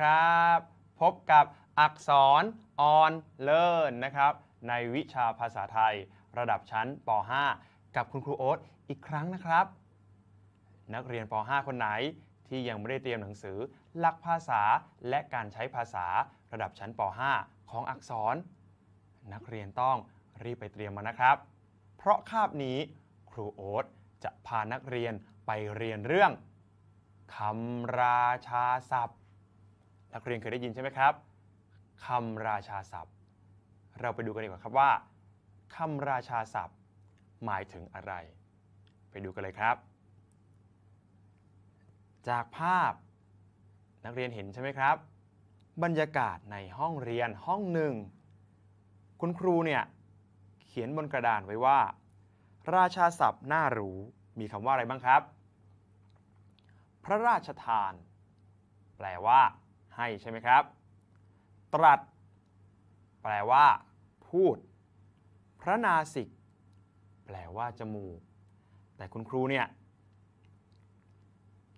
ครับพบกับอักษรออนเลิรนนะครับในวิชาภาษาไทย ระดับชั้นป .5 กับคุณครูโอ๊ตอีกครั้งนะครับ นักเรียนป .5 คนไหนที่ยังไม่ได้เตรียมหนังสือหลักภาษาและการใช้ภาษาระดับชั้นป .5 ของอักษร นักเรียนต้องรีบไปเตรียมมานะครับเพราะคาบนี้ ครูโอ๊ตจะพานักเรียนไปเรียนเรื่องคำราชาศัพท์นักเรียนเคยได้ยินใช่ไหมครับคำราชาศัพท์ เราไปดูกันดีกว่าครับว่าคำราชาศัพท์ หมายถึงอะไร ไปดูกันเลยครับ จากภาพ นักเรียนเห็นใช่ไหมครับ บรรยากาศในห้องเรียนห้องหนึ่ง คุณครูเนี่ย เขียนบนกระดานไว้ว่า ราชาศัพท์น่ารู้มีคำว่าอะไรบ้างครับ พระราชทาน แปลว่าให้ใช่ไหมครับ ตรัส แปลว่า พูด พระนาสิก แปลว่าจมูกแต่คุณครูเนี่ย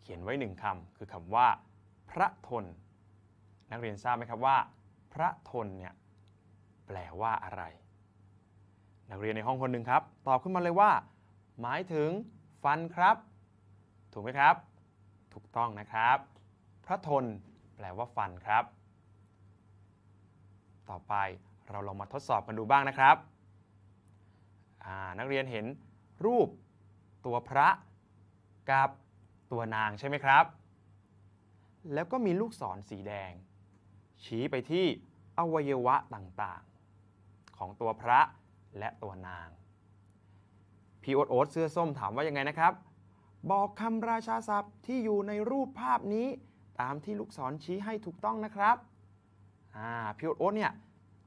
เขียนไว้หนึ่งคำ คือคำว่า พระทน นักเรียนทราบไหมครับว่า พระทนเนี่ย แปลว่าอะไร นักเรียนในห้องคนหนึ่งครับ ตอบขึ้นมาเลยว่า หมายถึง ฟันครับ ถูกไหมครับ ถูกต้องนะครับ พระทนแปลว่าฟันครับ ต่อไปเราลองมาทดสอบกันดูบ้างนะครับ นักเรียนเห็น รูปตัวพระกับตัวนางใช่ไหมครับ แล้วก็มีลูกศรสีแดง ชี้ไปที่อวัยวะต่างๆ ของตัวพระและตัวนาง พี่โอ๊ตโอ๊ตเสื้อส้มถามว่ายังไงนะครับ บอกคำราชาศัพท์ที่อยู่ในรูปภาพนี้ตามที่ลูกศรชี้ให้ถูกต้องนะครับพี่โอ๊ตเนี่ย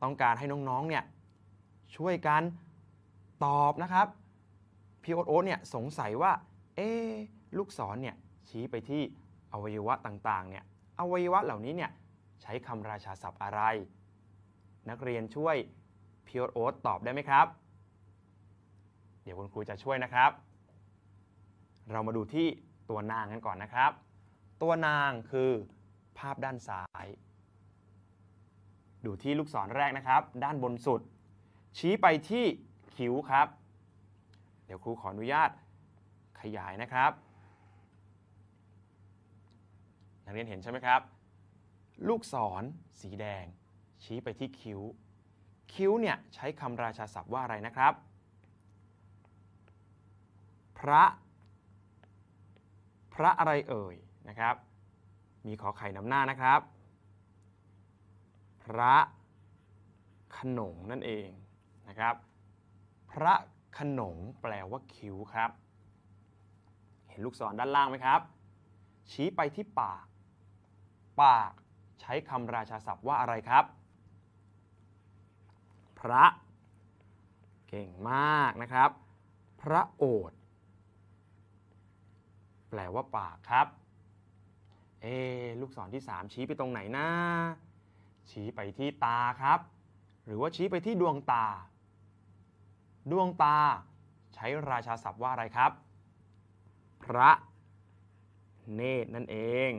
ต้องการให้น้องๆเนี่ยช่วยกันตอบนะครับพี่โอ๊ตเนี่ยสงสัยว่าเอ๊ลูกศรเนี่ยชี้ไปที่อวัยวะต่างๆเนี่ยอวัยวะเหล่านี้เนี่ยใช้คำราชาศัพท์อะไร นักเรียนช่วยพี่โอ๊ตตอบได้ไหมครับ เดี๋ยวคุณครูจะช่วยนะครับ เรามาดูที่ตัวนางกันก่อนนะครับตัวนางคือภาพด้านซ้าย ดูที่ลูกศรแรกนะครับ ด้านบนสุด ชี้ไปที่คิ้วครับ เดี๋ยวครูขออนุญาตขยายนะครับนักเรียนเห็นใช่ไหมครับ ลูกศรสีแดงชี้ไปที่คิ้วคิ้วเนี่ยใช้คำราชาศัพท์ว่าอะไรนะครับ พระ พระอะไรเอ่ยนะครับ มีขอไข่นำหน้านะครับ พระขนง นั่นเองนะครับ พระขนง แปลว่าคิ้วครับ เห็นลูกศรด้านล่างไหมครับ ชี้ไปที่ปาก ปาก ใช้คำราชาศัพท์ว่าอะไรครับ พระ เก่งมากนะครับ พระโอษฐ์แปลว่าปากครับเอ๊ลูกศรที่ 3 ชี้ไปตรงไหนนะ ชี้ไปที่ตาครับ หรือว่าชี้ไปที่ดวงตา ดวงตา ใช้ราชาศัพท์ว่าอะไรครับ พระ เนตรนั่นเอง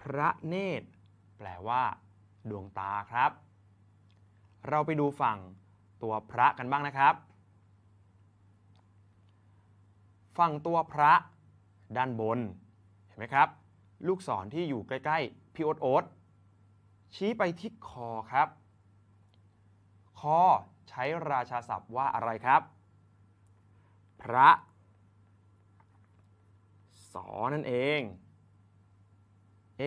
พระเนตร แปลว่า ดวงตาครับ เราไปดูฝั่งตัวพระกันบ้างนะครับ ฝั่ง ตัวพระ ด้านบนห็นไหมครับ ลูกศรที่อยู่ใกล้ๆ พี่โอ๊ตโอ๊ตชี้ไปที่คอครับ คอใช้ราชาศัพท์ว่าอะไรครับ พระสอนั่นเอง เอ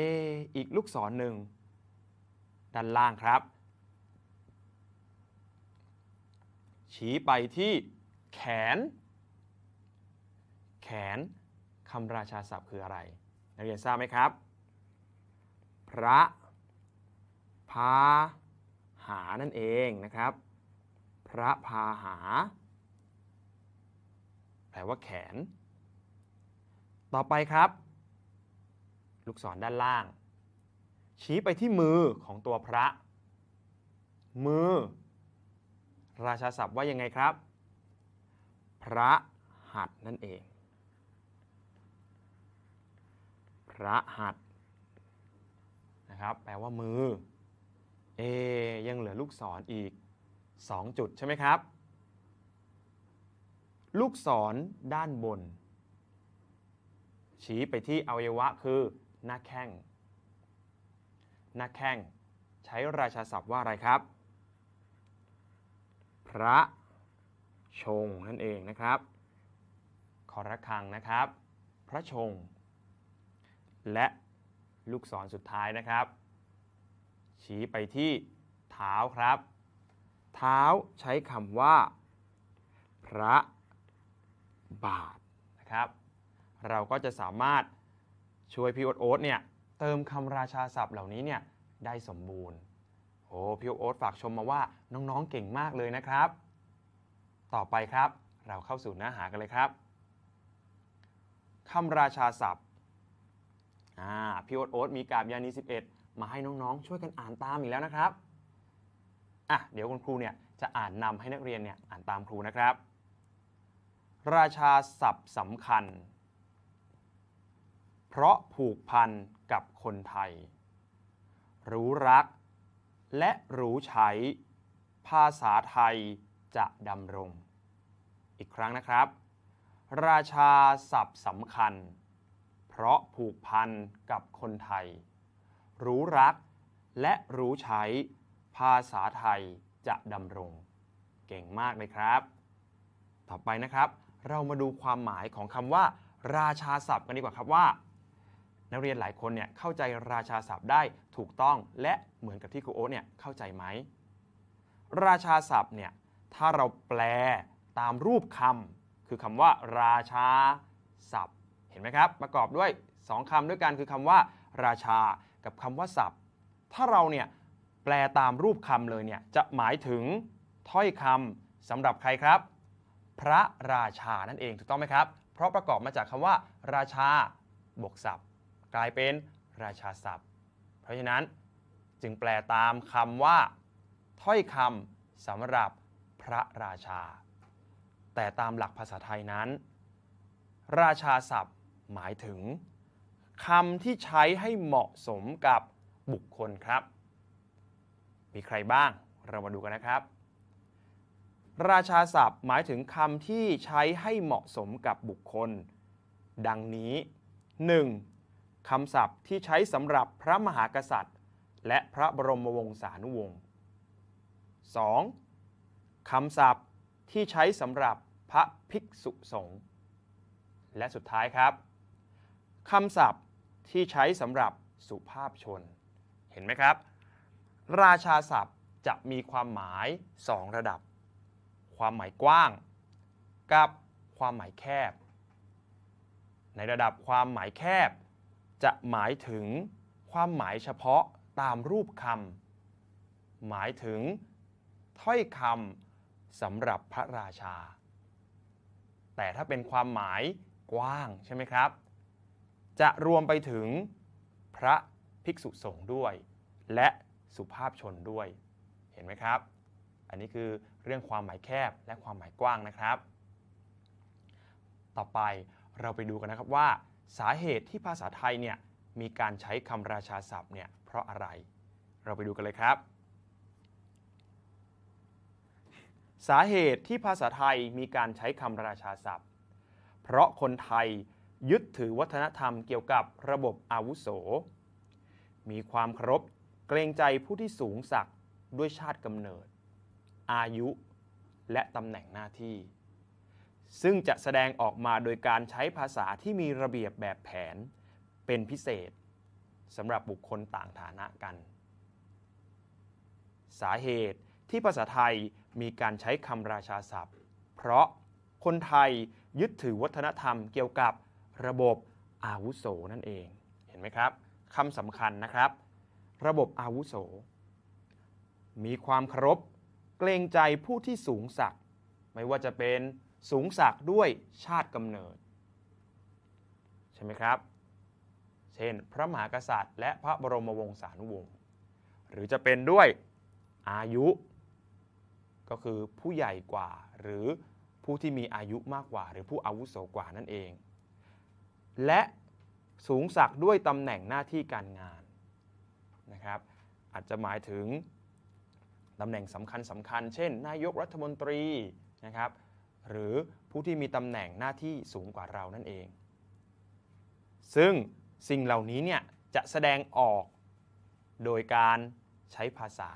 อีกลูกศรหนึ่งด้านล่างครับ ชี้ไปที่แขน แขนคำราชาศัพท์คืออะไร นักเรียนทราบไหมครับ พระ พาหา นั่นเองนะครับ พระพาหา แปลว่าแขน ต่อไปครับ ลูกศรด้านล่าง ชี้ไปที่มือของตัวพระ มือ ราชาศัพท์ว่ายังไงครับ พระหัดนั่นเองพระหัตนะครับ แปลว่ามือ เอ ยังเหลือลูกศรออีก 2 จุดใช่ไหมครับ ลูกศรด้านบน ชี้ไปที่อวัยวะคือ หน้าแข้ง หน้าแข้งใช้ราชาศัพท์ว่าอะไรครับ พระชงนั่นเองนะครับ ขอระคังนะครับ พระชงและลูกศรสุดท้ายนะครับ ชี้ไปที่เท้าครับ เท้าใช้คำว่า พระบาทนะครับ เราก็จะสามารถช่วยพี่โอ๊ตเนี่ยเติมคำราชาศัพท์เหล่านี้เนี่ยได้สมบูรณ์โอ้พี่โอ๊ตฝากชมมาว่าน้องๆเก่งมากเลยนะครับ ต่อไปครับเราเข้าสู่เนื้อหากันเลยครับคำราชาศัพท์อ่าพี่โอ๊ตโอ๊ตมีกาบยานี11มาให้น้องๆ ช่วยกันอ่านตามอีกแล้วนะครับอ่ะเดี๋ยวคุณครูเนี่ยจะอ่านนำให้นักเรียนเนี่ยอ่านตามครูนะครับ ราชาศัพท์สำคัญ เพราะผูกพันกับคนไทย รู้รัก และรู้ใช้ภาษาไทยจะดำรง อีกครั้งนะครับ ราชาศัพท์สำคัญเพราะผูกพันกับคนไทย รู้รักและรู้ใช้ภาษาไทยจะดำรงเก่งมากเลยครับ ต่อไปนะครับ เรามาดูความหมายของคำว่า ราชาศัพท์กันดีกว่าครับว่า นักเรียนหลายคนเนี่ยเข้าใจราชาศัพท์ได้ถูกต้องและเหมือนกับที่ครูโอ๊ตเนี่ยเข้าใจไหมราชาศัพท์เนี่ยถ้าเราแปลตามรูปคำคือคำว่า ราชาศัพท์ห็นไหมครับประกอบด้วย2คำด้วยกันคือคำว่า ราชา กับคำว่าศัพท์ถ้าเราเนี่ยแปลตามรูปคำเลยเนี่ยจะหมายถึงถ้อยคำสำหรับใครครับ พระราชานั่นเองถูกต้องไหมครับเพราะประกอบมาจากคำว่า ราชาบวกศัพท์กลายเป็น ราชาศัพท์เพราะฉะนั้นจึงแปลตามคำว่าถ้อยคำสำหรับพระราชา แต่ตามหลักภาษาไทยนั้น ราชาศัพท์หมายถึงคำที่ใช้ให้เหมาะสมกับบุคคลครับ มีใครบ้างเรามาดูกันนะครับ ราชาศัพท์หมายถึงคำที่ใช้ให้เหมาะสมกับบุคคล ดังนี้ 1. คำศัพท์ที่ใช้สำหรับพระมหากษัตริย์ และพระบรมวงศานุวงศ์ 2. คำศัพท์ที่ใช้สำหรับพระภิกษุสงฆ์ และสุดท้ายครับคำศัพท์ที่ใช้สำหรับสุภาพชน เห็นไหมครับ ราชาศัพท์จะมีความหมาย 2 ระดับ ความหมายกว้าง กับ ความหมายแคบ ในระดับความหมายแคบ จะหมายถึงความหมายเฉพาะตามรูปคำหมายถึงถ้อยคำสำหรับพระราชา แต่ถ้าเป็นความหมายกว้างใช่ไหมครับจะรวมไปถึงพระภิกษุสงฆ์ด้วย และสุภาพชนด้วยเห็นไหมครับ อันนี้คือเรื่องความหมายแคบและความหมายกว้างนะครับ ต่อไปเราไปดูกันนะครับว่า สาเหตุที่ภาษาไทยเนี่ยมีการใช้คำราชาศัพท์เนี่ยเพราะอะไรเราไปดูกันเลยครับ สาเหตุที่ภาษาไทยมีการใช้คำราชาศัพท์ เพราะคนไทยยึดถือวัฒนธรรมเกี่ยวกับระบบอาวุโส มีความเคารพเกรงใจผู้ที่สูงสักด้วยชาติกำเนิด อายุ และตำแหน่งหน้าที่ ซึ่งจะแสดงออกมาโดยการใช้ภาษาที่มีระเบียบแบบแผน เป็นพิเศษสำหรับบุคคลต่างฐานะกัน สาเหตุที่ภาษาไทยมีการใช้คำราชาศัพท์ เพราะคนไทยยึดถือวัฒนธรรมเกี่ยวกับระบบอาวุโสนั่นเอง เห็นไหมครับ คำสำคัญนะครับ ระบบอาวุโส มีความเคารพ เกรงใจผู้ที่สูงศักดิ์ไม่ว่าจะเป็นสูงศักดิ์ด้วยชาติกำเนิด ใช่ไหมครับ เช่น พระมหากษัตริย์และพระบรมวงศานุวงศ์ หรือจะเป็นด้วยอายุ ก็คือผู้ใหญ่กว่า หรือผู้ที่มีอายุมากกว่า หรือผู้อาวุโสกว่านั่นเองและสูงศักด้วยตำแหน่งหน้าที่การงานนะครับอาจจะหมายถึงตำแหน่งสำคัญสำคัญเช่น นายกรัฐมนตรีนะครับหรือผู้ที่มีตำแหน่งหน้าที่สูงกว่าเรานั่นเอง ซึ่งสิ่งเหล่านี้เนี่ยจะแสดงออกโดยการใช้ภาษา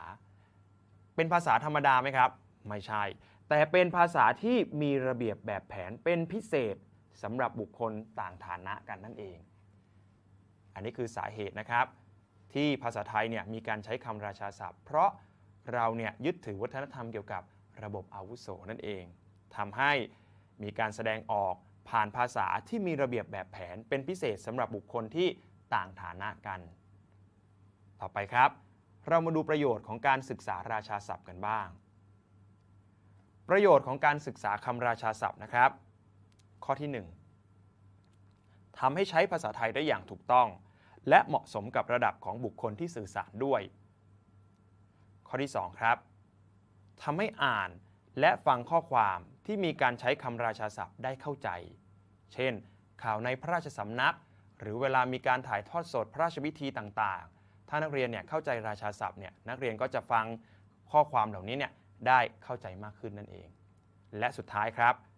เป็นภาษาธรรมดาไหมครับ ไม่ใช่ แต่เป็นภาษาที่มีระเบียบแบบแผนเป็นพิเศษสำหรับบุคคลต่างฐานะกันนั่นเอง อันนี้คือสาเหตุนะครับ ที่ภาษาไทยเนี่ยมีการใช้คำราชาศัพท์เพราะเราเนี่ยยึดถือวัฒนธรรมเกี่ยวกับระบบอาวุโสนั่นเองทำให้มีการแสดงออกผ่านภาษาที่มีระเบียบแบบแผนเป็นพิเศษสำหรับบุคคลที่ต่างฐานะกัน ต่อไปครับ เรามาดูประโยชน์ของการศึกษาราชาศัพท์กันบ้าง ประโยชน์ของการศึกษาคำราชาศัพท์นะครับข้อที่ 1 ทำให้ใช้ภาษาไทยได้อย่างถูกต้อง และเหมาะสมกับระดับของบุคคลที่สื่อสารด้วย ข้อที่ 2 ครับทำให้อ่านและฟังข้อความที่มีการใช้คำราชาศัพท์ได้เข้าใจ เช่น ข่าวในพระราชสำนัก หรือเวลามีการถ่ายทอดสดพระราชวิธีต่างๆ ถ้านักเรียนเนี่ยเข้าใจราชาศัพท์เนี่ยนักเรียนก็จะฟังข้อความเหล่านี้เนี่ยได้เข้าใจมากขึ้นนั่นเอง และสุดท้ายครับ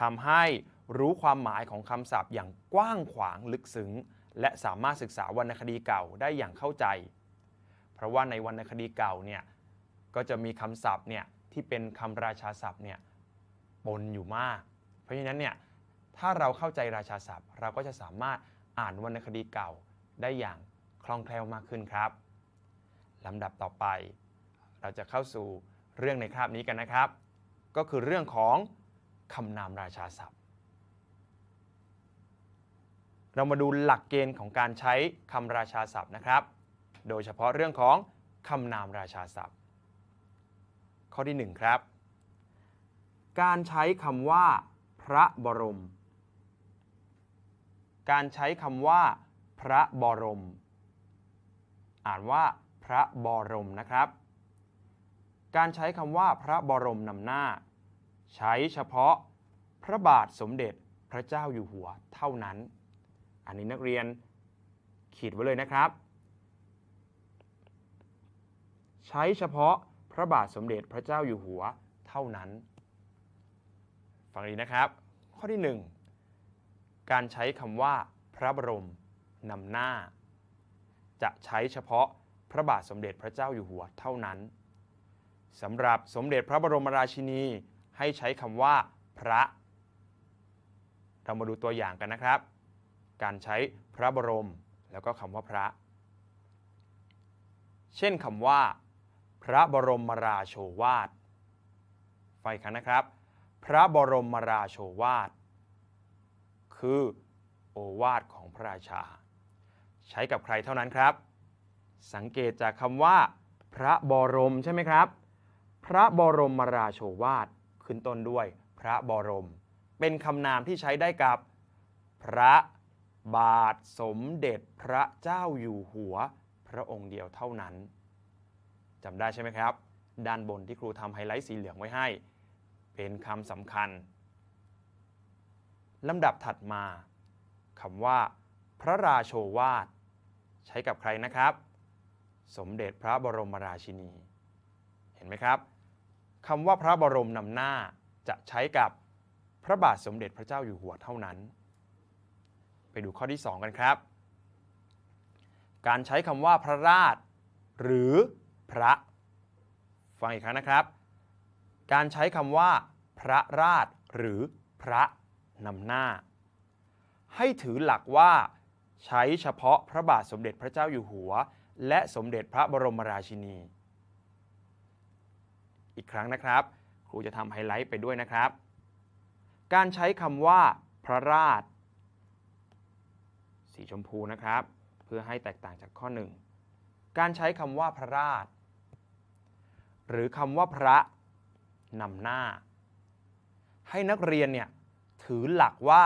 ทำให้รู้ความหมายของคำศัพท์อย่างกว้างขวางลึกซึ้งและสามารถศึกษาวรรณคดีเก่าได้อย่างเข้าใจ เพราะว่าในวรรณคดีเก่าเนี่ยก็จะมีคำศัพท์เนี่ยที่เป็นคำราชาศัพท์เนี่ยปนอยู่มาก เพราะฉะนั้นเนี่ยถ้าเราเข้าใจราชาศัพท์ เราก็จะสามารถอ่านวรรณคดีเก่าได้อย่างคล่องแคล่วมากขึ้นครับลำดับต่อไป เราจะเข้าสู่เรื่องในคราบนี้กันนะครับ ก็คือเรื่องของคำนามราชาศัพท์ เรามาดูหลักเกณฑ์ของการใช้คำราชาศัพท์นะครับ โดยเฉพาะเรื่องของ คำนามราชาศัพท์ ข้อที่1ครับ การใช้คำว่า พระบรม การใช้คำว่า พระบรม อ่านว่าพระบรมนะครับ การใช้คำว่าพระบรมนำหน้าใช้เฉพาะพระบาทสมเด็จพระเจ้าอยู่หัวเท่านั้น อันนี้นักเรียนขีดไว้เลยนะครับ ใช้เฉพาะพระบาทสมเด็จพระเจ้าอยู่หัวเท่านั้น ฟังดีนะครับ ข้อที่ 1 การใช้คำว่าพระบรมนำหน้า จะใช้เฉพาะพระบาทสมเด็จพระเจ้าอยู่หัวเท่านั้น สำหรับสมเด็จพระบรมราชินีให้ใช้คำว่าพระ เรามาดูตัวอย่างกันนะครับ การใช้พระบรม แล้วก็คำว่าพระ เช่นคำว่า พระบรมราโชวาท ไฟครั้งนะครับ พระบรมราโชวาท คือโอวาทของพระราชา ใช้กับใครเท่านั้นครับ สังเกตจากคำว่า พระบรมใช่ไหมครับ พระบรมราโชวาทึ้นต้นด้วยพระบรม เป็นคำนามที่ใช้ได้กับ พระบาทสมเด็จพระเจ้าอยู่หัวพระองค์เดียวเท่านั้น จำได้ใช่ไหมครับ ด้านบนที่ครูทำไฮไลท์สีเหลืองไว้ให้ เป็นคำสำคัญลำดับถัดมา คำว่า พระราโชวาท ใช้กับใครนะครับ สมเด็จพระบรมราชินี เห็นไหมครับคำว่าพระบรมนำหน้า จะใช้กับพระบาทสมเด็จพระเจ้าอยู่หัวเท่านั้น ไปดูข้อที่ 2 กันครับ การใช้คำว่าพระราช หรือพระ ฟังอีกครั้งนะครับ การใช้คำว่าพระราชหรือพระนำหน้า ให้ถือหลักว่าใช้เฉพาะพระบาทสมเด็จพระเจ้าอยู่หัว และสมเด็จพระบรมราชินีอีกครั้งนะครับ ครูจะทำไฮไลท์ไปด้วยนะครับ การใช้คำว่าพระราช สีชมพูนะครับ เพื่อให้แตกต่างจากข้อ1การใช้คำว่าพระราช หรือคำว่าพระนำหน้า ให้นักเรียนเนี่ย ถือหลักว่า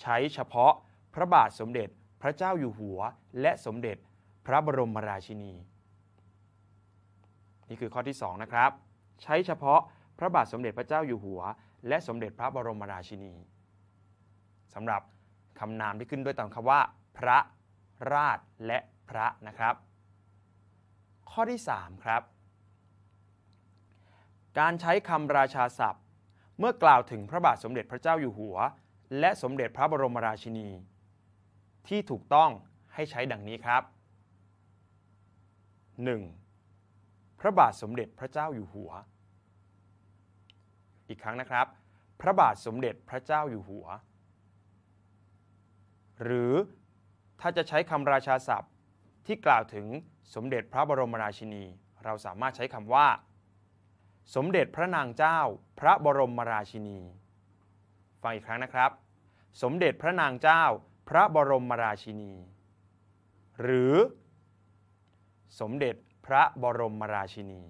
ใช้เฉพาะพระบาทสมเด็จพระเจ้าอยู่หัว และสมเด็จพระบรมราชินี นี่คือข้อที่ 2 นะครับใช้เฉพาะพระบาทสมเด็จพระเจ้าอยู่หัว และสมเด็จพระบรมราชินีสำหรับคำนามที่ขึ้นด้วยตามคำว่า พระราชและพระนะครับ ข้อที่ 3 ครับ การใช้คำราชาศัพท์ เมื่อกล่าวถึงพระบาทสมเด็จพระเจ้าอยู่หัว และสมเด็จพระบรมราชินี ที่ถูกต้องให้ใช้ดังนี้ครับ 1. พระบาทสมเด็จพระเจ้าอยู่หัว อีกครั้งนะครับ พระบาทสมเด็จพระเจ้าอยู่หัว หรือถ้าจะใช้คำราชาศัพท์ที่กล่าวถึงสมเด็จพระบรมราชินี เราสามารถใช้คำว่า สมเด็จพระนางเจ้าพระบรมราชินี ฟังอีกครั้งนะครับ สมเด็จพระนางเจ้าพระบรมราชินี หรือ สมเด็จพระบรมราชินี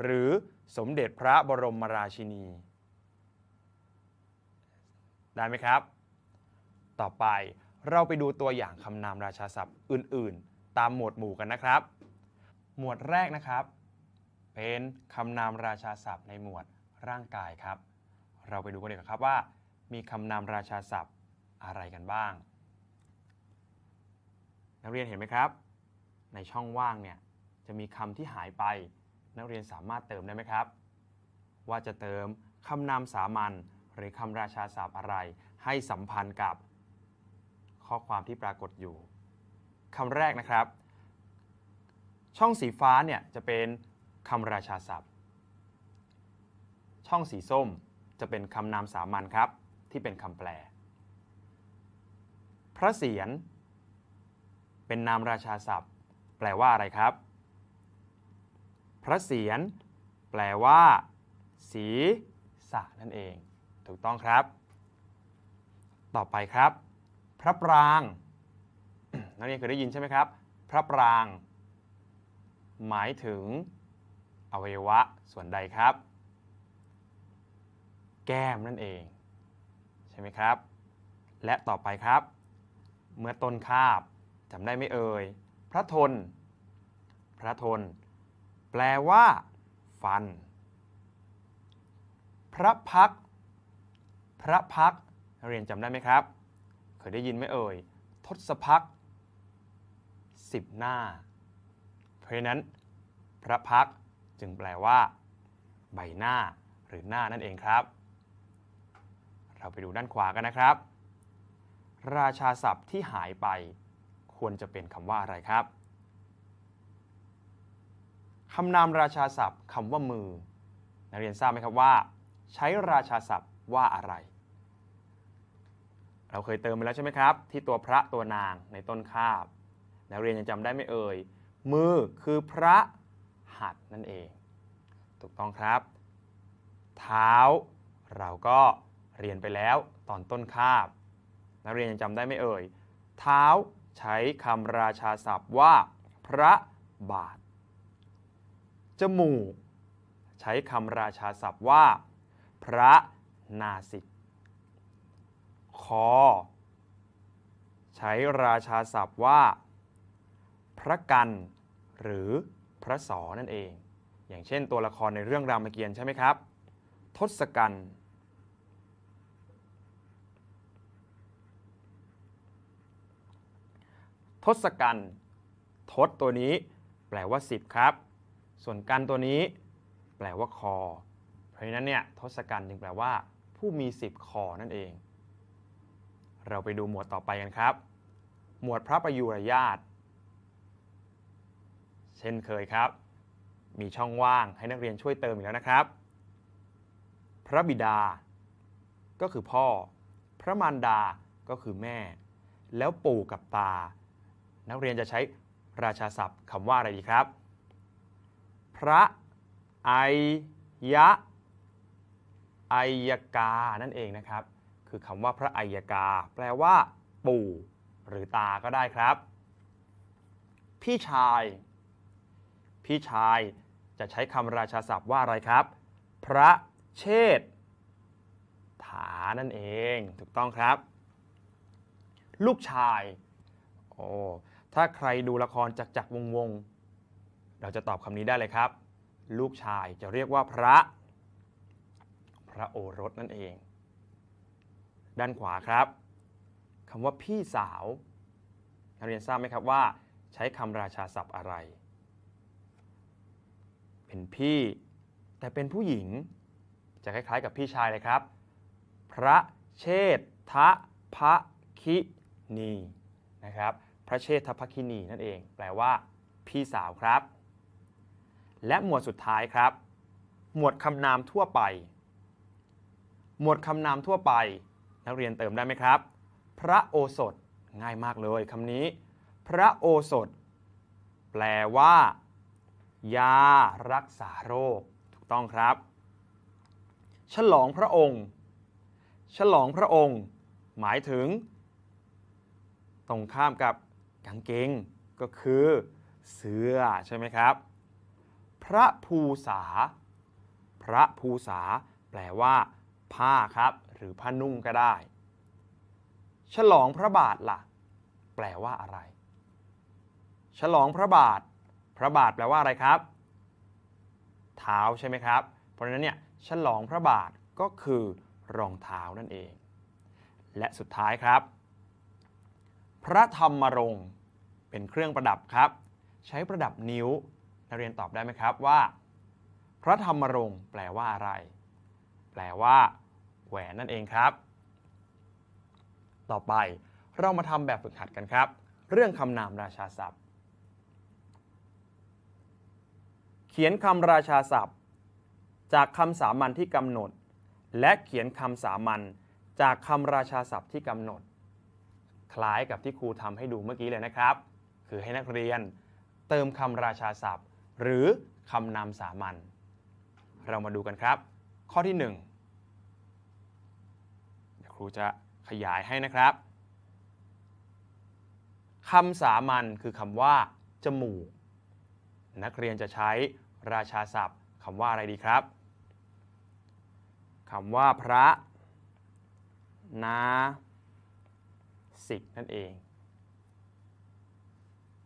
หรือสมเด็จพระบรมราชินี ได้ไหมครับ ต่อไปเราไปดูตัวอย่างคำนามราชาศัพท์อื่นๆ ตามหมวดหมู่กันนะครับ หมวดแรกนะครับ เป็นคำนามราชาศัพท์ในหมวดร่างกายครับ เราไปดูกันเลยครับว่า มีคำนามราชาศัพท์อะไรกันบ้าง นักเรียนเห็นไหมครับ ในช่องว่างเนี่ยจะมีคำที่หายไป นักเรียนสามารถเติมได้ไหมครับ ว่าจะเติมคำนามสามัญหรือคำราชาศัพท์อะไร ให้สัมพันธ์กับ ข้อความที่ปรากฏอยู่คำแรกนะครับ ช่องสีฟ้าเนี่ยจะเป็นคำราชาศัพท์ ช่องสีส้ม จะเป็นคำนามสามัญครับ ที่เป็นคำแปล พระเศียรเป็นนามราชาศัพท์ แปลว่าอะไรครับพระเศียรแปลว่าศีสะนั่นเอง ถูกต้องครับ ต่อไปครับ พระปรางนักเรียนเคยได้ยินใช่ไหมครับ พระปราง หมายถึงอวัยวะส่วนใดครับ แก้มนั่นเองใช่ไหมครับ และต่อไปครับ เมื่อต้นคาบจำได้ไม่เอ่ยพระทน พระทนแปลว่า ฟัน พระพัก พระพัก เรียนจำได้ไหมครับ เคยได้ยินไหมเอ่ยทศพักสิบหน้าเพราะนั้น พระพักจึงแปลว่า ใบหน้า หรือหน้านั่นเองครับ เราไปดูด้านขวากันนะครับ ราชาศัพท์ที่หายไป ควรจะเป็นคำว่าอะไรครับคำนามราชาศัพท์ คำว่ามือ นักเรียนทราบไหมครับว่า ใช้ราชาศัพท์ว่าอะไร เราเคยเติมไปแล้วใช่ไหมครับที่ตัวพระตัวนางในต้นคาบนักเรียนยังจำได้ไม่เอ่ย มือคือพระหัตนั่นเอง ถูกต้องครับ เท้า เราก็เรียนไปแล้วตอนต้นคาบ นักเรียนยังจำได้ไม่เอ่ยเท้าใช้คำราชาศัพท์ว่า พระบาทจมูก ใช้คำราชาศัพท์ว่า พระนาสิกคอใช้ราชาศัพท์ว่า พระกัน หรือพระสอนั่นเอง อย่างเช่นตัวละครในเรื่องรามเกียรติ์ใช่ไหมครับ ทศกัณฐ์ทศกัณฐ์ทศตัวนี้ แปลว่า10ครับส่วนกันตัวนี้แปลว่า คอ เพราะฉะนั้นเนี่ยทศกัณฐ์จึงแปลว่าผู้มีสิบคอนั่นเอง เราไปดูหมวดต่อไปกันครับ หมวดพระประยุรญาตเช่นเคยครับ มีช่องว่างให้นักเรียนช่วยเติมอีกแล้วนะครับ พระบิดาก็คือพ่อ พระมารดาก็คือแม่ แล้วปู่กับตา นักเรียนจะใช้ราชาศัพท์คำว่าอะไรดีครับพระไอยะไอยกา นั่นเองนะครับ คือคำว่าพระไอยกา แปลว่าปู่ หรือตาก็ได้ครับ พี่ชาย พี่ชาย จะใช้คำราชาศัพท์ว่าอะไรครับ พระเชษฐานั่นเอง ถูกต้องครับ ลูกชายโอ้ถ้าใครดูละครจักจักวงวงเราจะตอบคำนี้ได้เลยครับ ลูกชายจะเรียกว่าพระ พระโอรสนั่นเอง ด้านขวาครับ คำว่าพี่สาวนักเรียนทราบไหมครับว่าใช้คำราชาศัพท์อะไร เป็นพี่ แต่เป็นผู้หญิง จะคล้ายๆ กับพี่ชายเลยครับ พระเชษฐะพระคินี นะครับ พระเชษฐพระคินีนั่นเอง แปลว่าพี่สาวครับและหมวดสุดท้ายครับ หมวดคำนามทั่วไป หมวดคำนามทั่วไป นักเรียนเติมได้ไหมครับ พระโอสถ ง่ายมากเลยคำนี้ พระโอสถ แปลว่า ยารักษาโรค ถูกต้องครับ ฉลองพระองค์ ฉลองพระองค์ หมายถึง ตรงข้ามกับกางเกง ก็คือเสื้อ ใช่ไหมครับพระภูษา พระภูษา แปลว่า ผ้าครับ หรือผ้านุ่งก็ได้ ฉลองพระบาทละ่ะ แปลว่าอะไร ฉลองพระบาท พระบาทแปลว่าอะไรครับเท้าใช่ไหมครับ เพราะฉะนั้นเนี่ยฉลองพระบาทก็คือ รองเท้านั่นเอง และสุดท้ายครับ พระธรรมรงค์เป็นเครื่องประดับครับ ใช้ประดับนิ้วนักเรียนตอบได้ไหมครับว่า พระธรรมรงค์แปลว่าอะไร แปลว่า แหวนนั่นเองครับ ต่อไปเรามาทำแบบฝึกหัดกันครับ เรื่องคำนามราชาศัพท์ เขียนคำราชาศัพท์ จากคำสามัญที่กำหนด และเขียนคำสามัญจากคำราชาศัพท์ที่กำหนด คล้ายกับที่ครูทำให้ดูเมื่อกี้เลยนะครับ คือให้นักเรียน เติมคำราชาศัพท์หรือ คำนามสามัญเรามาดูกันครับ ข้อที่1นึ่งครูจะขยายให้นะครับ คำสามัญคือคำว่า จมูก นักเรียนจะใช้ราชาศัพท์คำว่าอะไรดีครับคำว่าพระ นาสิกนั่นเอง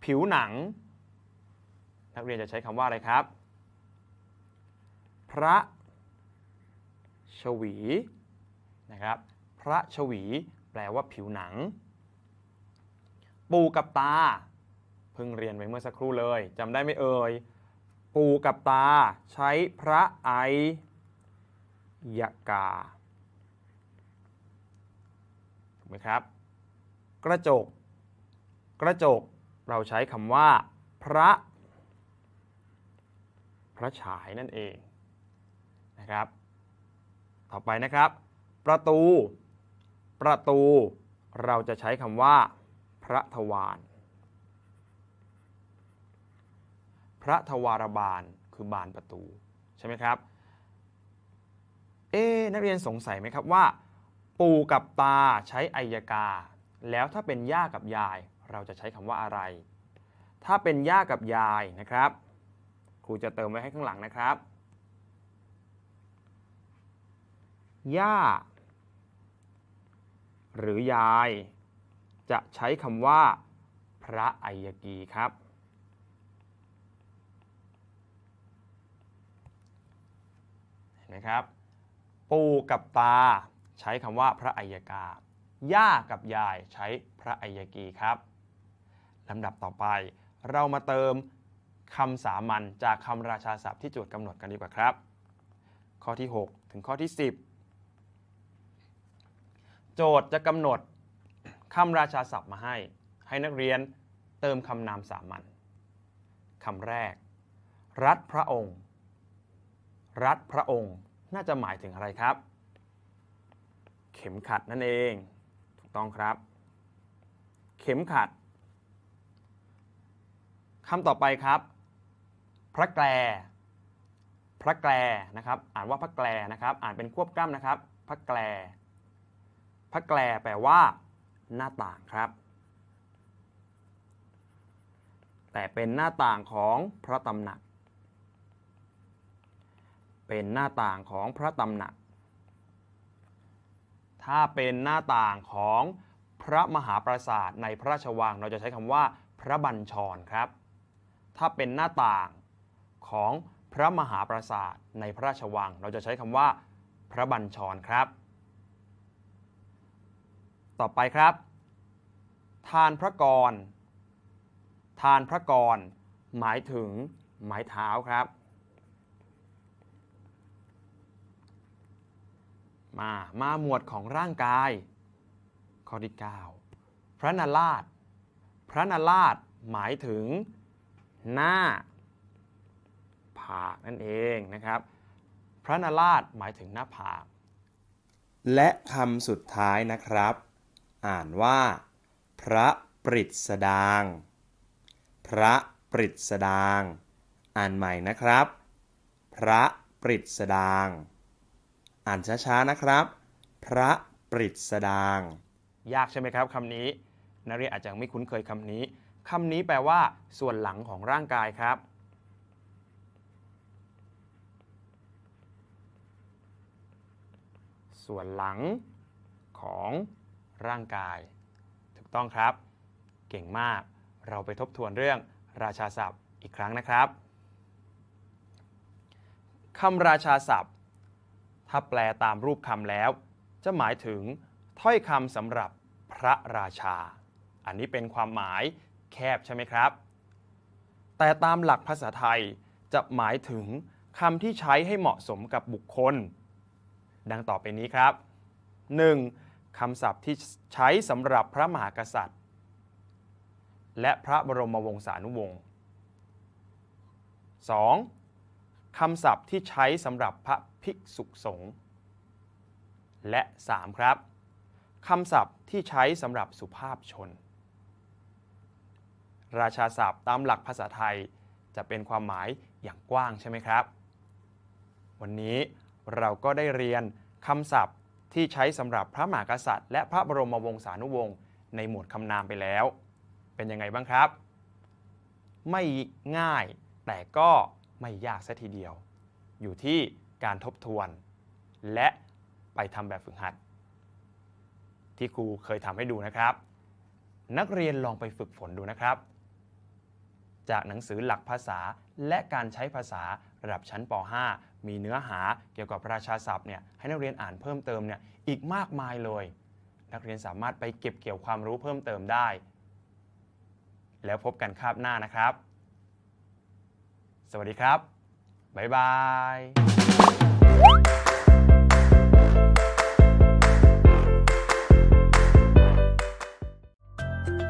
ผิวหนังนักเรียนจะใช้คำว่าอะไรครับ พระ ชวี นะครับ พระชวี แปลว่าผิวหนัง ปูกับตา เพิ่งเรียนไปเมื่อสักครู่เลย จำได้ไม่เอ่ย ปูกับตา ใช้พระไอยกา ถูกไหมครับ กระจก กระจก เราใช้คำว่าพระพระฉายนั่นเองนะครับ ต่อไปนะครับ ประตู ประตูเราจะใช้คำว่า พระทวารพระทวารบานคือบานประตูใช่ไหมครับเอ๊นักเรียนสงสัยไหมครับว่าปู่กับตาใช้อยกา แล้วถ้าเป็นย่ากับยาย เราจะใช้คำว่าอะไร ถ้าเป็นย่ากับยายนะครับครูจะเติมไว้ให้ข้างหลังนะครับย่าหรือยาย จะใช้คำว่าพระอัยกีครับเห็นไหมครับ ปู่กับตา ใช้คำว่าพระอัยกา ย่ากับยายใช้พระอัยกีครับลำดับต่อไปเรามาเติมคำสามัญจากคำราชาศัพท์ที่โจทย์กำหนดกันดีกว่าครับ ข้อที่ 6 ถึงข้อที่ 10 โจทย์จะกำหนด คำราชาศัพท์มาให้ ให้นักเรียนเติมคำนามสามัญคำแรก รัฐพระองค์ รัฐพระองค์น่าจะหมายถึงอะไรครับ เข็มขัดนั่นเอง ถูกต้องครับ เข็มขัด คำต่อไปครับพระแกลพระแกลนะครับ อ่านว่าพระแกลนะครับ อ่านเป็นควบกล้ำนะครับ พระแกลพระแกลแปลว่า หน้าต่างครับ แต่เป็นหน้าต่างของพระตำหนัก เป็นหน้าต่างของพระตำหนัก ถ้าเป็นหน้าต่างของพระมหาปราสาท ในพระราชวัง เราจะใช้คำว่า พระบัญชรครับ ถ้าเป็นหน้าต่างของพระมหาปราสาทในพระราชวัง เราจะใช้คำว่าพระบัญชรครับ ต่อไปครับ ทานพระกร ทานพระกร หมายถึงหมายเท้าครับ มามาหมวดของร่างกายข้อที่9พระนาราชพระนาราชหมายถึงหน้าผากนั่นเองนะครับ พระนาราช หมายถึงหน้าผากและคำสุดท้ายนะครับ อ่านว่า พระปริศดาง พระปริศดาง อ่านใหม่นะครับ พระปริศดาง อ่านช้าๆนะครับ พระปริศดาง ยากใช่ไหมครับคำนี้นักเรียนอาจจะไม่คุ้นเคยคำนี้คำนี้แปลว่าส่วนหลังของร่างกายครับส่วนหลังของร่างกาย ถูกต้องครับ เก่งมากเราไปทบทวนเรื่องราชาศัพท์อีกครั้งนะครับคำราชาศัพท์ ถ้าแปลตามรูปคำแล้ว จะหมายถึงถ้อยคำสำหรับพระราชา อันนี้เป็นความหมายแคบใช่ไหมครับ แต่ตามหลักภาษาไทยจะหมายถึงคำที่ใช้ให้เหมาะสมกับบุคคลดังต่อไปนี้ครับ 1. คำศัพท์ที่ใช้สำหรับพระมหากษัตริย์ และพระบรมวงศานุวงศ์ 2. คำศัพท์ที่ใช้สำหรับพระภิกษุสงฆ์ และ 3 ครับคำศัพท์ที่ใช้สำหรับสุภาพชน ราชาศัพท์ตามหลักภาษาไทยจะเป็นความหมายอย่างกว้างใช่ไหมครับ วันนี้เราก็ได้เรียนคำศัพท์ที่ใช้สำหรับพระมหากษัตริย์ และพระบรมวงศานุวงศ์ในหมวดคำนามไปแล้ว เป็นยังไงบ้างครับ ไม่ง่ายแต่ก็ไม่ยากซะทีเดียว อยู่ที่การทบทวน และไปทำแบบฝึกหัด ที่ครูเคยทำให้ดูนะครับ นักเรียนลองไปฝึกฝนดูนะครับ จากหนังสือหลักภาษาและการใช้ภาษาระดับชั้นป .5 มีเนื้อหาเกี่ยวกับประชาศัพท์เนี่ยให้นักเรียนอ่านเพิ่มเติมเนี่ยอีกมากมายเลยนักเรียนสามารถไปเก็บเกี่ยวความรู้เพิ่มเติมได้ แล้วพบกันคาบหน้านะครับ สวัสดีครับ บ๊ายบาย